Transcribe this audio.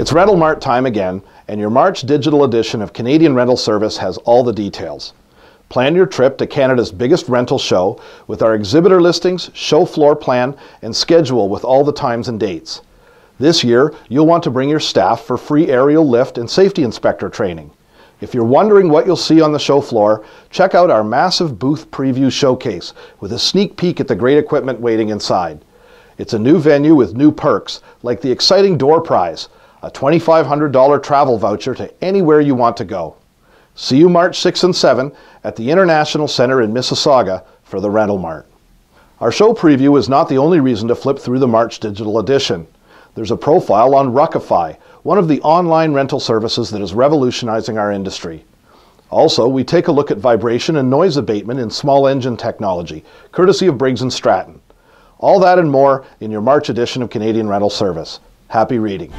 It's Rental Mart time again, and your March digital edition of Canadian Rental Service has all the details. Plan your trip to Canada's biggest rental show with our exhibitor listings, show floor plan, and schedule with all the times and dates. This year, you'll want to bring your staff for free aerial lift and safety inspector training. If you're wondering what you'll see on the show floor, check out our massive booth preview showcase with a sneak peek at the great equipment waiting inside. It's a new venue with new perks, like the exciting door prize, a $2,500 travel voucher to anywhere you want to go. See you March 6 and 7 at the International Center in Mississauga for the Rental Mart. Our show preview is not the only reason to flip through the March digital edition. There's a profile on Ruckify, one of the online rental services that is revolutionizing our industry. Also, we take a look at vibration and noise abatement in small engine technology, courtesy of Briggs & Stratton. All that and more in your March edition of Canadian Rental Service. Happy reading.